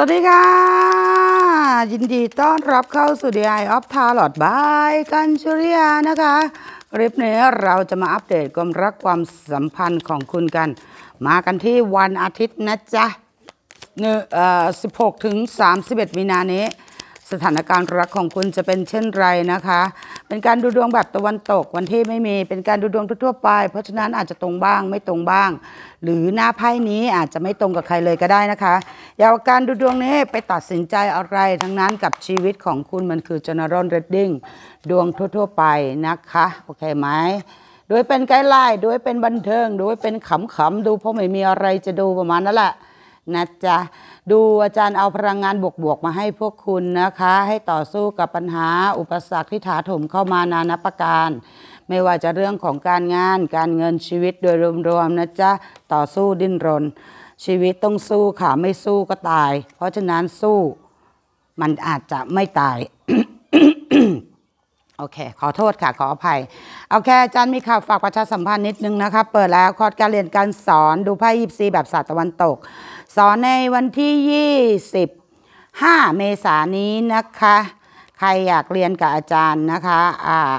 วัสดีค่ะ ยินดีต้อนรับเข้าสู่ DI of t a r o t by กันชุริยานะคะคลิปนี้เราจะมาอัปเดตความรักความสัมพันธ์ของคุณกัน มากันที่วันอาทิตย์นะจ๊ะเอิบ16ถึง31มีนาเนี้สถานการณ์รักของคุณจะเป็นเช่นไรนะคะ เป็นการดูดวงแบบตะวันตกวันที่ไม่มี เป็นการดูดวงทั่วไป เพราะฉะนั้นอาจจะตรงบ้างไม่ตรงบ้าง หรือหน้าไพ่นี้อาจจะไม่ตรงกับใครเลยก็ได้นะคะ อย่าเาการดูดวงนี้ไปตัดสินใจอะไร ทั้งนั้นกับชีวิตของคุณมันคือ general reading ดวงทั่วๆไปนะคะโอเคไหม โดยเป็นไกด์ไลน์โดยเป็นบันเทิง โดยเป็นขำๆดูเพราะไม่มีอะไรจะดูประมาณนั้นแหละนะจ๊ะดูอาจารย์เอาพลังงานบวกๆ มาให้พวกคุณนะคะให้ต่อสู้กับปัญหาอุปสรรคที่ถาถมเข้ามานานาประการ ไม่ว่าจะเรื่องของการงานการเงินชีวิตโดยรวมๆนะจ๊ะต่อสู้ดิ้นรน ชีวิตต้องสู้ค่ะไม่สู้ก็ตาย เพราะฉะนั้นสู้มันอาจจะไม่ตายโอเค ขอโทษค่ะ ขออภัย โอเค อาจารย์มีข่าวฝากประชาสัมพันธ์นิดนึงนะคะ เปิดแล้วคอร์สการเรียนการสอนดูไพ่ยิปซีแบบศาสตร์ตะวันตก สอนในวันที่25เมษายนนี้นะคะ ใครอยากเรียนกับอาจารย์นะคะ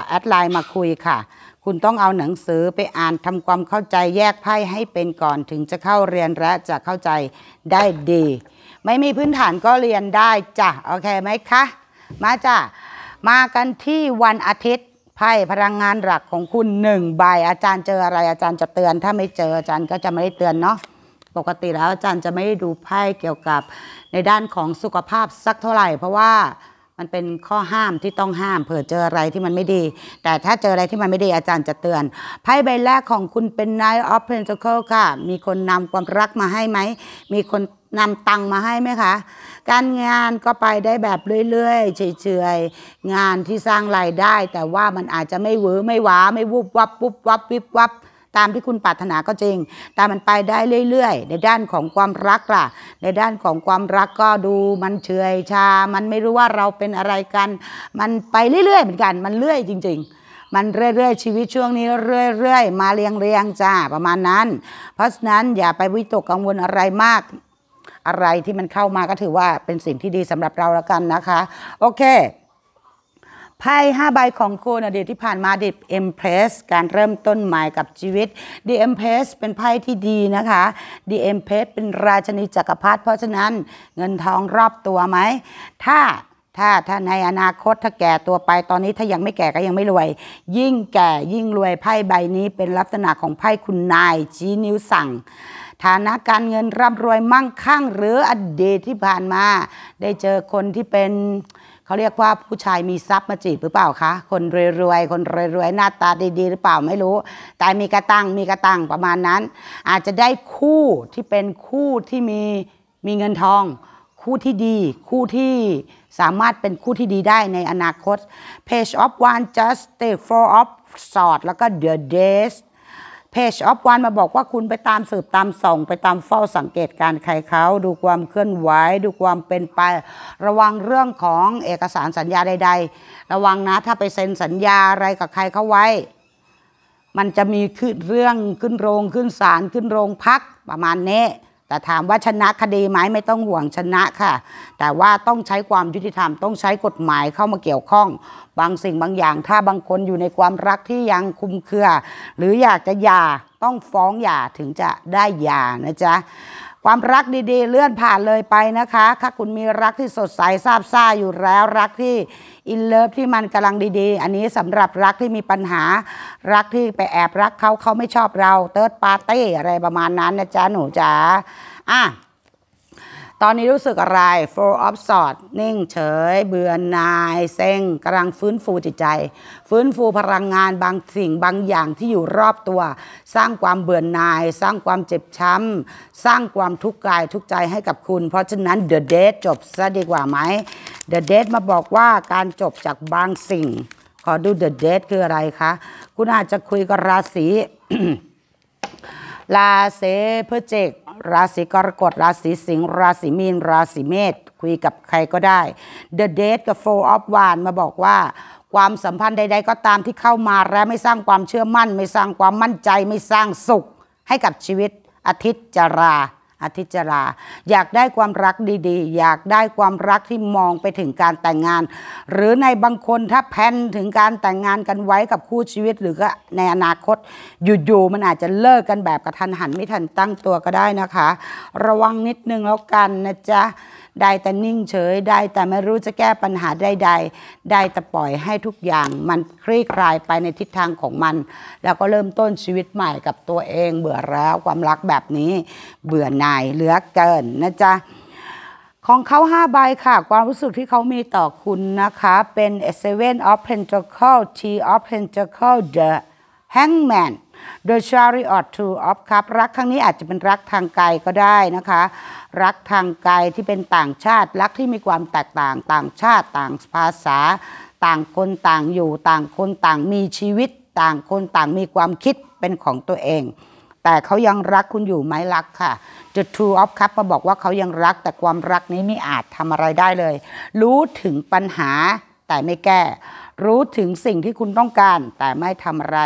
แอดไลน์มาคุยค่ะ คุณต้องเอาหนังสือไปอ่านทำความเข้าใจแยกไพ่ให้เป็นก่อนถึงจะเข้าเรียนและจะเข้าใจได้ดี ไม่มีพื้นฐานก็เรียนได้จ้ะ โอเคไหมคะ มาจ้ะมากันที่วันอาทิตย์ไพ่พลังงานหลักของคุณหนึ่งใบอาจารย์เจออะไรอาจารย์จะเตือน ถ้าไม่เจออาจารย์ก็จะไม่ได้เตือนเนาะปกติแล้วอาจารย์จะไม่ได้ดูไพ่เกี่ยวกับในด้านของสุขภาพสักเท่าไหร่เพราะว่ามันเป็นข้อห้ามที่ต้องห้ามเผื่อเจออะไรที่มันไม่ดี แต่ถ้าเจออะไรที่มันไม่ดีอาจารย์จะเตือนไพ่ใบแรกของคุณเป็น n i h t of Pentacles ค่ะ มีคนนำความรักมาให้ไหมมีคนนำตังมาให้ไหมคะการงานก็ไปได้แบบเรื่อยๆเฉยๆงานที่สร้างรายได้ แต่ว่ามันอาจจะไม่เวอไม่ว้าไม่วุบวับปุ๊บวับวิบวับตามที่คุณปรารถนาก็จริงแต่มันไปได้เรื่อยๆในด้านของความรักล่ะในด้านของความรักก็ดูมันเฉยชา มันไม่รู้ว่าเราเป็นอะไรกัน มันไปเรื่อยๆเหมือนกันมันเรื่อยจริง ๆ มันเรื่อยๆชีวิตช่วงนี้เรื่อยๆมาเรียงๆจ้าประมาณนั้น เพราะฉะนั้นอย่าไปวิตกกังวลอะไรมากอะไรที่มันเข้ามาก็ถือว่าเป็นสิ่งที่ดีสำหรับเราแล้วกันนะคะ โอเคไพ่ห้าใบของคุณอดีตที่ผ่านมาดิบเอ็มเพรสการเริ่มต้นใหม่กับชีวิตดีเอ็มเพรสเป็นไพ่ที่ดีนะคะดีเอ็มเพรสเป็นราชนีจักรพรรดิเพราะฉะนั้นเงินทองรอบตัวไหมถ้าถ้าถ้าในอนาคตถ้าแก่ตัวไปตอนนี้ถ้ายังไม่แก่ก็ยังไม่รวย ยิ่งแก่ยิ่งรวยไพ่ใบนี้เป็นลักษณะของไพ่คุณนายชี้นิ้วสั่งฐานะการเงินร่ำรวยมั่งคั่งหรืออดีตที่ผ่านมา ได้เจอคนที่เป็นเขาเรียกว่าผู้ชายมีทรัพย์มาจีบหรือเปล่าคะคนรวยๆ คนรวยๆหน้าตาดีๆหรือเปล่าไม่รู้ แต่มีกระตังมีกระตังประมาณนั้น อาจจะได้คู่ที่เป็นคู่ที่มีมีเงินทอง คู่ที่ดี คู่ที่สามารถเป็นคู่ที่ดีได้ในอนาคต Page of One Just Take Four of s w o r d แล้วก็ The Days จออฟวันมาบอกว่าคุณไปตามสืบตามส่องไปตามเฝ้าสังเกตการใครเขาดูความเคลื่อนไหวดูความเป็นไป ระวังเรื่องของเอกสารสัญญาใดๆ ระวังนะถ้าไปเซ็นสัญญาอะไรกับใครเขาไว้ มันจะมีขึ้นเรื่องขึ้นโรงขึ้นศาลขึ้นโรงพักประมาณนี้แต่ถามว่าชนะคดีไหมไม่ต้องห่วงชนะค่ะ แต่ว่าต้องใช้ความยุติธรรมต้องใช้กฎหมายเข้ามาเกี่ยวข้อง บางสิ่งบางอย่าง ถ้าบางคนอยู่ในความรักที่ยังคุมเครือ หรืออยากจะหย่า ต้องฟ้องหย่า ถึงจะได้หย่านะจ๊ะความรักดี ๆเลื่อนผ่านเลยไปนะคะ ถ้าคุณมีรักที่สดใสซาบซ่าอยู่แล้วรักที่อินเลิฟที่มันกำลังดีๆ อันนี้สำหรับรักที่มีปัญหารักที่ไปแอบรักเขาเขาไม่ชอบเรา เติร์ดปาร์ตี้อะไรประมาณนั้นนะจ๊ะ หนูจ๋าอ่ะตอนนี้รู้สึกอะไร flow of sort นิ่งเฉย เบื่อนาย เซ็งกำลังฟื้นฟูจิตใจ ฟื้นฟูพลังงานบางสิ่งบางอย่างที่อยู่รอบตัว สร้างความเบื่อนาย สร้างความเจ็บช้ำสร้างความทุกข์กายทุกใจให้กับคุณ เพราะฉะนั้น the date จบซะดีกว่าไหม the date มาบอกว่าการจบจากบางสิ่ง ขอดู the date คืออะไรคะ คุณอาจจะคุยกับราศีราศีพฤศจิกราศีกรกฎราศีสิงห์ราศีมีน ราศีเมษคุยกับใครก็ได้ The Date กับ Four of Wands มาบอกว่า ความสัมพันธ์ใดๆก็ตามที่เข้ามาและไม่สร้างความเชื่อมั่น ไม่สร้างความมั่นใจ ไม่สร้างสุข ให้กับชีวิตอาทิตย์จราอธิจราอยากได้ความรักดีๆ อยากได้ความรักที่มองไปถึงการแต่งงาน หรือในบางคนถ้าแพนถึงการแต่งงานกันไว้กับคู่ชีวิต หรือก็ในอนาคตอยู่ๆมันอาจจะเลิกกันแบบกระทันหันไม่ทันตั้งตัวก็ได้นะคะ ระวังนิดนึงแล้วกันนะจ๊ะได้แต่นิ่งเฉยได้แต่ไม่รู้จะแก้ปัญหาใดๆได้แต่ปล่อยให้ทุกอย่างมันคลี่คลายไปในทิศทางของมัน แล้วก็เริ่มต้นชีวิตใหม่กับตัวเองเบื่อแล้วความรักแบบนี้เบื่อหน่ายเหลือเกินนะจ๊ะของเขา5ใบค่ะความรู้สึกที่เขามีต่อคุณนะคะเป็น Seven of Pentacles T of Pentacles The Hangman โดย chariot to of cup รักครั้งนี้อาจจะเป็นรักทางไกลก็ได้นะคะ รักทางไกลที่เป็นต่างชาติรักที่มีความแตกต่าง ต่างชาติต่างภาษา ต่างคนต่างอยู่ ต่างคนต่างมีชีวิต ต่างคนต่างมีความคิดเป็นของตัวเอง แต่เขายังรักคุณอยู่ไหมรักค่ะ The t r อ e of Cup มาบอกว่าเขายังรักแต่ความรักนี้ไม่อาจทำอะไรได้เลย รู้ถึงปัญหาแต่ไม่แก้รู้ถึงสิ่งที่คุณต้องการแต่ไม่ทำอะไร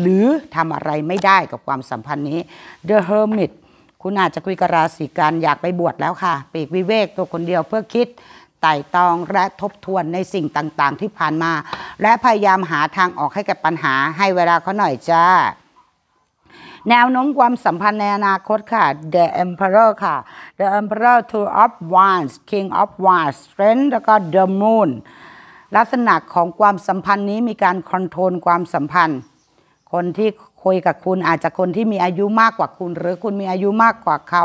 หรือทำอะไรไม่ได้กับความสัมพันธ์นี้ The Hermit คุณอาจจะคุยกับราศีกันอยากไปบวชแล้วค่ะ ปีกวิเวกตัวคนเดียวเพื่อคิดไต่ตองและทบทวนในสิ่งต่าง ๆ ที่ผ่านมา และพยายามหาทางออกให้กับปัญหาให้เวลาเขาหน่อยจ้าแนวโน้มความสัมพันธ์ในอนาคตค่ะ The Emperor ค่ะ The Emperor Two of Wands King of Wands Strength แล้วก็ The Moon ลักษณะของความสัมพันธ์นี้มีการคอนโทรลความสัมพันธ์ คนที่คุยกับคุณอาจจะคนที่มีอายุมากกว่าคุณ หรือคุณมีอายุมากกว่าเขา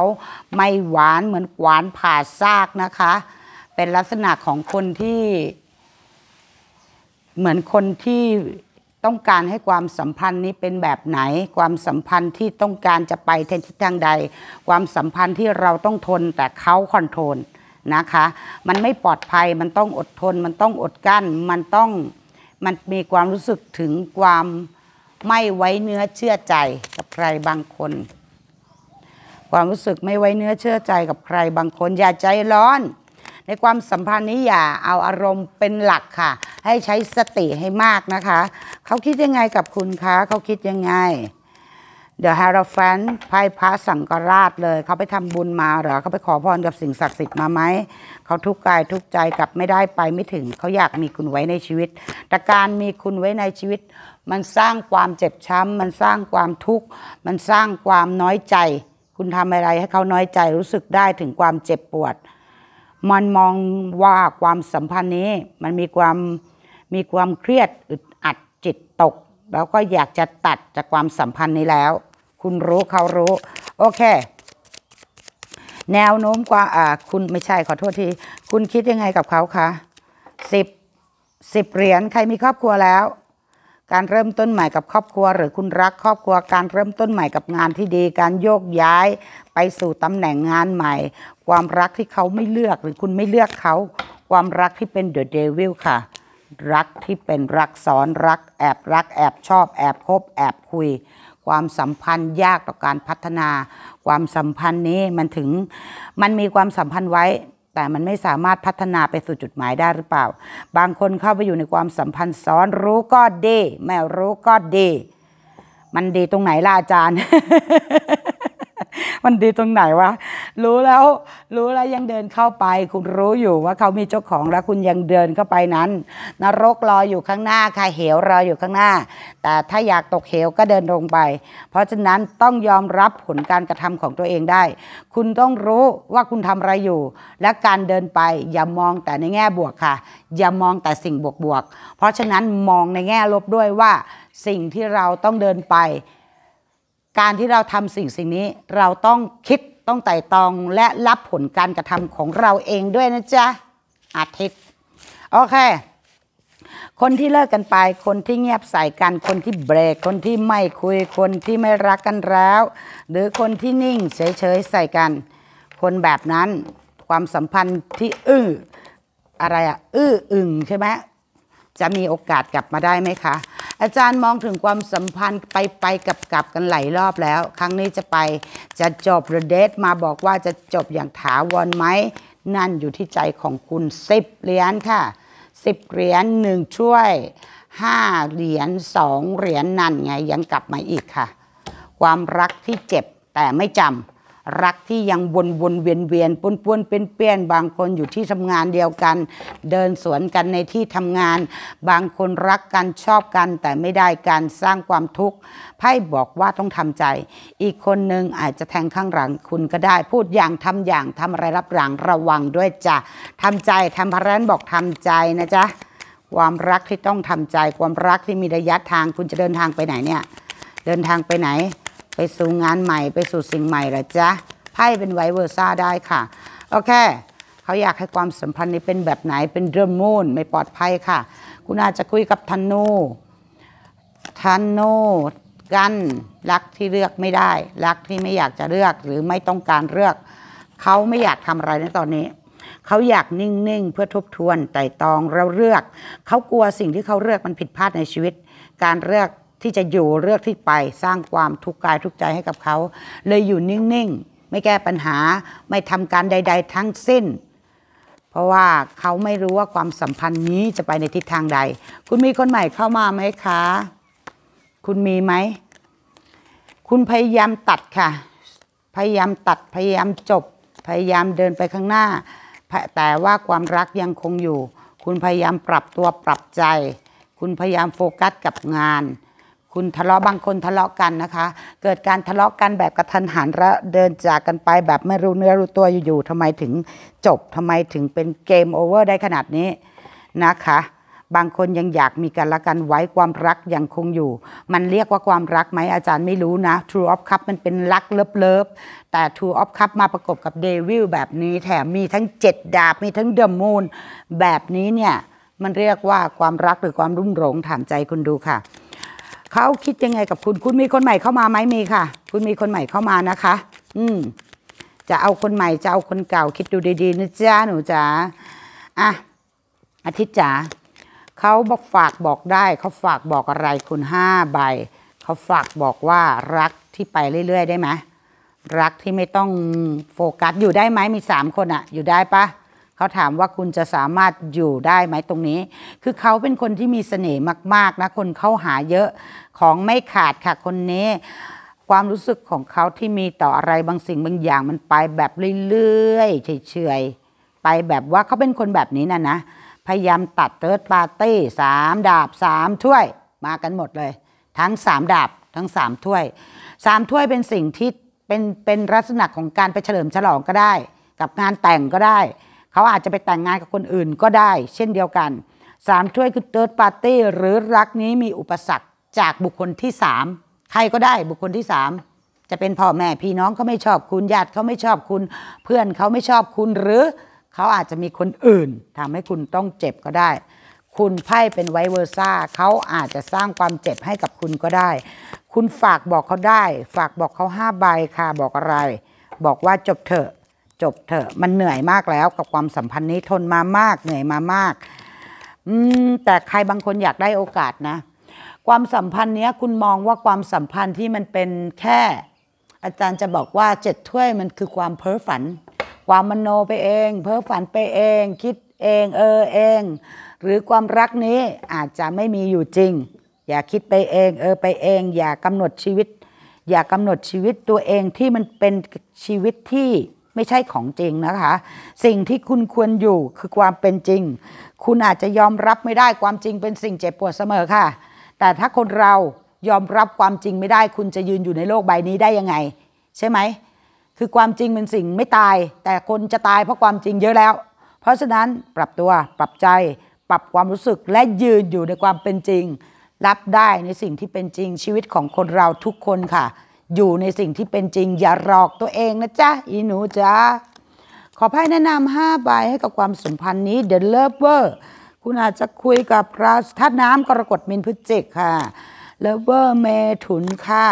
ไม่หวานเหมือนหวานผ่าซากนะคะ เป็นลักษณะของคนที่ เหมือนคนที่ต้องการให้ความสัมพันธ์นี้เป็นแบบไหน ความสัมพันธ์ที่ต้องการจะไปทิศทางใดความสัมพันธ์ที่เราต้องทนแต่เขาคอนโทรลนะคะ มันไม่ปลอดภัย มันต้องอดทน มันต้องอดกั้น มันต้อง มันมีความรู้สึกถึงความไม่ไว้เนื้อเชื่อใจกับใครบางคน ความรู้สึกไม่ไว้เนื้อเชื่อใจกับใครบางคน อย่าใจร้อน ในความสัมพันธ์นี้อย่าเอาอารมณ์เป็นหลักค่ะ ให้ใช้สติให้มากนะคะ เขาคิดยังไงกับคุณคะ เขาคิดยังไงเดี๋ยวฮาราแฟนไพ่พระสังกราชเลยเขาไปทำบุญมาหรอเขาไปขอพรกับสิ่งศักดิ์สิทธิ์มาไหมเขาทุกข์กายทุกข์ใจกลับไม่ได้ไปไม่ถึงเขาอยากมีคุณไว้ในชีวิต แต่การมีคุณไว้ในชีวิต มันสร้างความเจ็บช้ำมันสร้างความทุกข์มันสร้างความน้อยใจ คุณทำอะไรให้เขาน้อยใจรู้สึกได้ถึงความเจ็บปวด มันมองว่าความสัมพันธ์นี้ มันมีความมีความเครียดอึดอัดจิตตก แล้วก็อยากจะตัดจากความสัมพันธ์นี้แล้วคุณรู้เขารู้ โอเค แนวโน้มกว่าอ่า คุณไม่ใช่ขอโทษทีคุณคิดยังไงกับเขาคะสิบสิบเหรียญใครมีครอบครัวแล้ว การเริ่มต้นใหม่กับครอบครัว หรือคุณรักครอบครัวการเริ่มต้นใหม่กับงานที่ดี การโยกย้าย ไปสู่ตำแหน่งงานใหม่ ความรักที่เขาไม่เลือกหรือคุณไม่เลือกเขาความรักที่เป็นเดอะเดวิลค่ะ รักที่เป็นรักสอนรักแอบรักแอบชอบแอบคบแอบคุยความสัมพันธ์ยากต่อการพัฒนา ความสัมพันธ์นี้มันถึงมันมีความสัมพันธ์ไว้ แต่มันไม่สามารถพัฒนาไปสู่จุดหมายได้หรือเปล่า บางคนเข้าไปอยู่ในความสัมพันธ์ซ้อนรู้ก็ดีไม่รู้ก็ดี มันดีตรงไหนล่ะอาจารย์มันดีตรงไหนวะรู้แล้วรู้แล้วยังเดินเข้าไป คุณรู้อยู่ว่าเขามีเจ้าของแล้วคุณยังเดินเข้าไปนั้นนรกรออยู่ข้างหน้าค่ะเหวรออยู่ข้างหน้า แต่ถ้าอยากตกเหวก็เดินลงไป เพราะฉะนั้นต้องยอมรับผลการกระทำของตัวเองได้ คุณต้องรู้ว่าคุณทำอะไรอยู่ และการเดินไปอย่ามองแต่ในแง่บวกค่ะอย่ามองแต่สิ่งบวกๆเพราะฉะนั้นมองในแง่ลบด้วยว่าสิ่งที่เราต้องเดินไปการที่เราทำสิ่งสิ่งนี้ เราต้องคิดต้องไต่ตองและรับผลการกระทำของเราเองด้วยนะจ๊ะอาทิตย์โอเค คนที่เลิกกันไป คนที่เงียบใส่กัน คนที่เบรก คนที่ไม่คุยคนที่ไม่รักกันแล้ว หรือคนที่นิ่งเฉยๆใส่กัน คนแบบนั้น ความสัมพันธ์ที่อื้ออะไรอะอื้ออึงใช่ไหมจะมีโอกาสกลับมาได้ไหมคะอาจารย์มองถึงความสัมพันธ์ไปไปกับกับกันหลายรอบแล้ว ครั้งนี้จะไปจะจบหรือเดทมาบอกว่าจะจบอย่างถาวรไหมนั่นอยู่ที่ใจของคุณสิบเหรียญค่ะสิบเหรียญหนึ่งช่วยห้าเหรียญสองเหรียญนั่นไงยังกลับมาอีกค่ะ ความรักที่เจ็บ แต่ไม่จำรักที่ยังวนวนเวียนเวียนปนปวนเป็นเปี้ยนบางคนอยู่ที่ทำงานเดียวกัน เดินสวนกันในที่ทำงาน บางคนรักกัน ชอบกันแต่ไม่ได้การสร้างความทุกข์ ไพ่บอกว่าต้องทำใจ อีกคนหนึ่งอาจจะแทงข้างหลังคุณก็ได้ พูดอย่างทำอย่างทำอะไรรับหลังระวังด้วยจ้ะทำใจทำพระรนบอกทำใจนะจ๊ะความรักที่ต้องทำใจความรักที่มีระยะทางคุณจะเดินทางไปไหนเนี่ย เดินทางไปไหนไปสู่งานใหม่ไปสู่สิ่งใหม่หรอจ๊ะไพ่เป็นไวเวอร์ซ่าได้ค่ะโอเคเขาอยากให้ความสัมพันธ์นี้เป็นแบบไหนเป็นเดรมูนไม่ปลอดภัยค่ะ คุณอาจจะคุยกับทันโนทันโนกัน รักที่เลือกไม่ได้ รักที่ไม่อยากจะเลือกหรือไม่ต้องการเลือกเขาไม่อยากทำอะไรในตอนนี้เขาอยากนิ่งๆเพื่อทบทวนไต่ตองเราเลือกเขากลัวสิ่งที่เขาเลือกมันผิดพลาดในชีวิต การเลือกที่จะอยู่เลือกที่ไปสร้างความทุกข์กายทุกใจให้กับเขา เลยอยู่นิ่ง ๆ ไม่แก้ปัญหาไม่ทำการใด ๆ ทั้งสิ้น เพราะว่าเขาไม่รู้ว่าความสัมพันธ์นี้จะไปในทิศทางใด คุณมีคนใหม่เข้ามาไหมคะ คุณมีไหม คุณพยายามตัดค่ะ พยายามตัดพยายามจบ พยายามเดินไปข้างหน้า แต่ว่าความรักยังคงอยู่ คุณพยายามปรับตัวปรับใจ คุณพยายามโฟกัสกับงานคุณทะเลาะบางคนทะเลาะกันนะคะ เกิดการทะเลาะกันแบบกระทันหันรลเดินจากกันไปแบบไม่รู้เนื้อรู้ตัวอยู่ๆทำไมถึงจบทำไมถึงเป็นเกมโอเวอร์ได้ขนาดนี้นะคะ บางคนยังอยากมีกันละกันไว้ความรักยังคงอยู่ มันเรียกว่าความรักไหมอาจารย์ไม่รู้นะ True of Cup มันเป็นรักเลิฟเลิฟแต่ True of Cup มาประกบกับเดวิลแบบนี้แถมมีทั้งเจ็ดดาบมีทั้งเดอะมูนแบบนี้เนี่ยมันเรียกว่าความรักหรือความรุ่มหลงถามใจคุณดูค่ะเขาคิดยังไงกับคุณ คุณมีคนใหม่เข้ามาไหมมีค่ะ คุณมีคนใหม่เข้ามานะคะ อืม จะเอาคนใหม่ จะเอาคนเก่าคิดดูดี ๆนะจ๊ะหนูจ๋า อ่ะอาทิตย์จ๋าเขาบอกฝากบอกได้ เขาฝากบอกอะไรคุณห้าใบ เขาฝากบอกว่า รักที่ไปเรื่อยๆได้ไหมรักที่ไม่ต้องโฟกัสอยู่ได้ไหมมีสามคนอะอยู่ได้ปะเขาถามว่าคุณจะสามารถอยู่ได้ไหมตรงนี้ คือเขาเป็นคนที่มีเสน่ห์มากๆนะคนเข้าหาเยอะ ของไม่ขาดค่ะคนนี้ ความรู้สึกของเขาที่มีต่ออะไรบางสิ่งบางอย่างมันไปแบบเรื่อยๆเฉยๆ ไปแบบว่าเขาเป็นคนแบบนี้นะนะ พยายามตัดเติร์ดปาร์ตี้สามดาบสามถ้วย มากันหมดเลย ทั้งสามดาบทั้งสามถ้วยสามถ้วยเป็นสิ่งที่เป็นเป็นลักษณะของการไปเฉลิมฉลองก็ได้ กับงานแต่งก็ได้เขาอาจจะไปแต่งงานกับคนอื่นก็ได้ เช่นเดียวกัน 3. ช่วยคือ third party หรือรักนี้มีอุปสรรคจากบุคคลที่ 3 ใครก็ได้ บุคคลที่ 3 จะเป็นพ่อแม่พี่น้องเขาไม่ชอบ คุณญาติเขาไม่ชอบคุณ เพื่อนเขาไม่ชอบคุณหรือเขาอาจจะมีคนอื่นทำให้คุณต้องเจ็บก็ได้ คุณไพ่เป็นไวเวอร์ซ่าเขาอาจจะสร้างความเจ็บให้กับคุณก็ได้ คุณฝากบอกเขาได้ ฝากบอกเขาห้าใบค่ะบอกอะไรบอกว่าจบเถอะจบเถอะมันเหนื่อยมากแล้วกับความสัมพันธ์นี้ทนมามากเหนื่อยมามากอืมแต่ใครบางคนอยากได้โอกาสนะ ความสัมพันธ์เนี้ยคุณมองว่าความสัมพันธ์ที่มันเป็นแค่ อาจารย์จะบอกว่าเจ็ดถ้วยมันคือความเพ้อฝัน ความมโนไปเอง เพ้อฝันไปเอง คิดเอง เออเอง หรือความรักนี้อาจจะไม่มีอยู่จริง อย่าคิดไปเอง เออไปเอง อย่ากำหนดชีวิต อย่ากำหนดชีวิตตัวเองที่มันเป็นชีวิตที่ไม่ใช่ของจริงนะคะ สิ่งที่คุณควรอยู่คือความเป็นจริง คุณอาจจะยอมรับไม่ได้ความจริงเป็นสิ่งเจ็บปวดเสมอค่ะ แต่ถ้าคนเรายอมรับความจริงไม่ได้ คุณจะยืนอยู่ในโลกใบนี้ได้ยังไง ใช่ไหม คือความจริงเป็นสิ่งไม่ตาย แต่คนจะตายเพราะความจริงเยอะแล้ว เพราะฉะนั้นปรับตัวปรับใจปรับความรู้สึกและยืนอยู่ในความเป็นจริง รับได้ในสิ่งที่เป็นจริงชีวิตของคนเราทุกคนค่ะอยู่ในสิ่งที่เป็นจริงอย่าหลอกตัวเองนะจ๊ะอีหนูจ๊ะขอให้แนะนำห้าใบให้กับความสัมพันธ์นี้เเดิลิฟเวอร์คุณอาจจะคุยกับพระธาตุน้ำกรกฎมินพฤจิกค่ะเลิฟเวอร์เมถุนค่ะ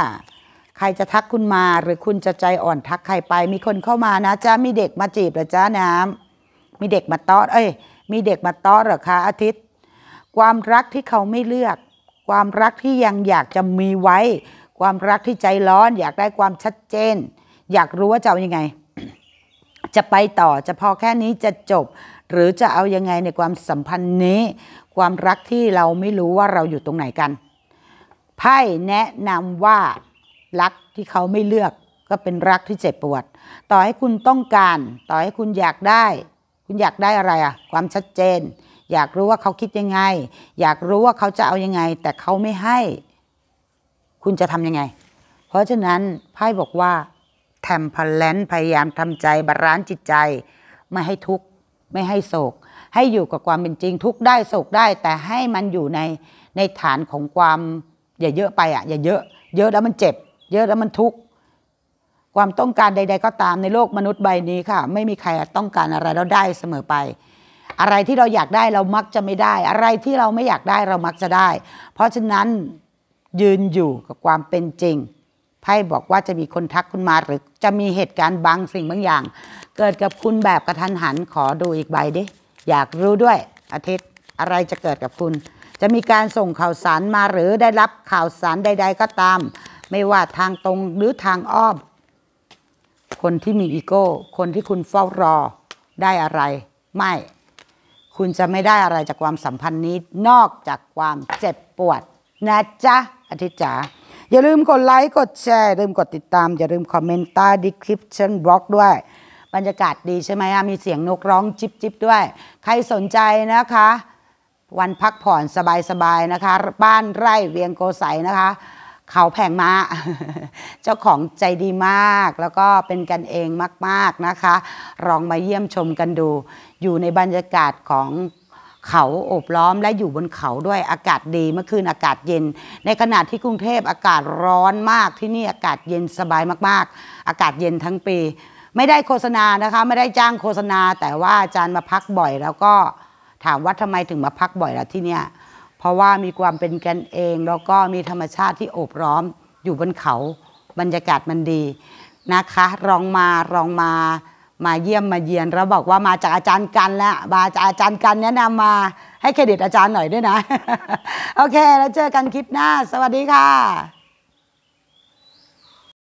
ใครจะทักคุณมาหรือคุณจะใจอ่อนทักใครไปมีคนเข้ามานะจ๊ะ มีเด็กมาจีบหรือจ๊ะ น้ำมีเด็กมาต้อนเอ้ยมีเด็กมาต้อนหรอคะอาทิตย์ ความรักที่เขาไม่เลือกความรักที่ยังอยากจะมีไว้ความรักที่ใจร้อนอยากได้ความชัดเจน อยากรู้ว่าจะเอาอยัางไง จะไปต่อจะพอแค่นี้จะจบ หรือจะเอาอยัางไงในความสัมพันธ์นี้ ความรักที่เราไม่รู้ว่าเราอยู่ตรงไหนกันไพ่แนะนำว่ารักที่เขาไม่เลือกก็เป็นรักที่เจ็บปวด ต่อให้คุณต้องการ ต่อให้คุณอยากได้ คุณอยากได้อะไรอะความชัดเจน อยากรู้ว่าเขาคิดยังไง อยากรู้ว่าเขาจะเอายังไง แต่เขาไม่ให้คุณจะทำยังไง เพราะฉะนั้นไพ่บอกว่าแทมพลแลนพยายามทำใจบาลานซ์จิตใจไม่ให้ทุกข์ ไม่ให้โศก ให้อยู่กับความเป็นจริง ทุกข์ได้โศกได้แต่ให้มันอยู่ในในฐานของความ อย่าเยอะไปอ่ะอย่าเยอะ เยอะแล้วมันเจ็บ เยอะแล้วมันทุกข์ความต้องการใด ๆ ก็ตามในโลกมนุษย์ใบนี้ค่ะ ไม่มีใครต้องการอะไรแล้วได้เสมอไป อะไรที่เราอยากได้เรามักจะไม่ได้ อะไรที่เราไม่อยากได้เรามักจะได้ เพราะฉะนั้นยืนอยู่กับความเป็นจริงไพ่บอกว่าจะมีคนทักคุณมาหรือจะมีเหตุการณ์บางสิ่งบางอย่าง เกิดกับคุณแบบกระทันหันขอดูอีกใบดิอยากรู้ด้วยอาทิตย์อะไรจะเกิดกับคุณ จะมีการส่งข่าวสารมาหรือได้รับข่าวสารใด ๆ ก็ตาม ไม่ว่าทางตรงหรือทางอ้อมคนที่มีอีโก้ คนที่คุณเฝ้ารอได้อะไรไม่ คุณจะไม่ได้อะไรจากความสัมพันธ์นี้นอกจากความเจ็บปวด นะจ๊ะอาทิตย์จ๋าอย่าลืมกดไลค์กดแชร์ลืมกดติดตาม อย่าลืมคอมเมนต์ใต้ดีคลิปชั่นบล็อกด้วย บรรยากาศดีใช่ไหมมีเสียงนกร้องจิบจิบด้วย ใครสนใจนะคะ วันพักผ่อนสบายๆนะคะ บ้านไร่เวียงโกไยนะคะ เขาแพงมาเจ้าของใจดีมาก แล้วก็เป็นกันเองมากๆนะคะลองมาเยี่ยมชมกันดู อยู่ในบรรยากาศของเขาโอบล้อมและอยู่บนเขาด้วยอากาศดีเมื่อคืนอากาศเย็น ในขณะที่กรุงเทพอากาศร้อนมากที่นี่อากาศเย็นสบายมากๆ อากาศเย็นทั้งปี ไม่ได้โฆษณานะคะไม่ได้จ้างโฆษณาแต่ว่าอาจารย์มาพักบ่อย แล้วก็ถามว่าทำไมถึงมาพักบ่อยล่ะที่เนี่ยเพราะว่ามีความเป็นกันเองแล้วก็มีธรรมชาติที่โอบล้อม อยู่บนเขาบรรยากาศมันดีนะคะลองมาลองมามาเยี่ยมมาเยียนแล้วบอกว่ามาจากอาจารย์กันแลวมาจากอาจารย์กันแนะนำมาให้เครดิตอาจารย์หน่อยด้วยนะ โอเค แล้วเจอกันคลิปหน้า สวัสดีค่ะ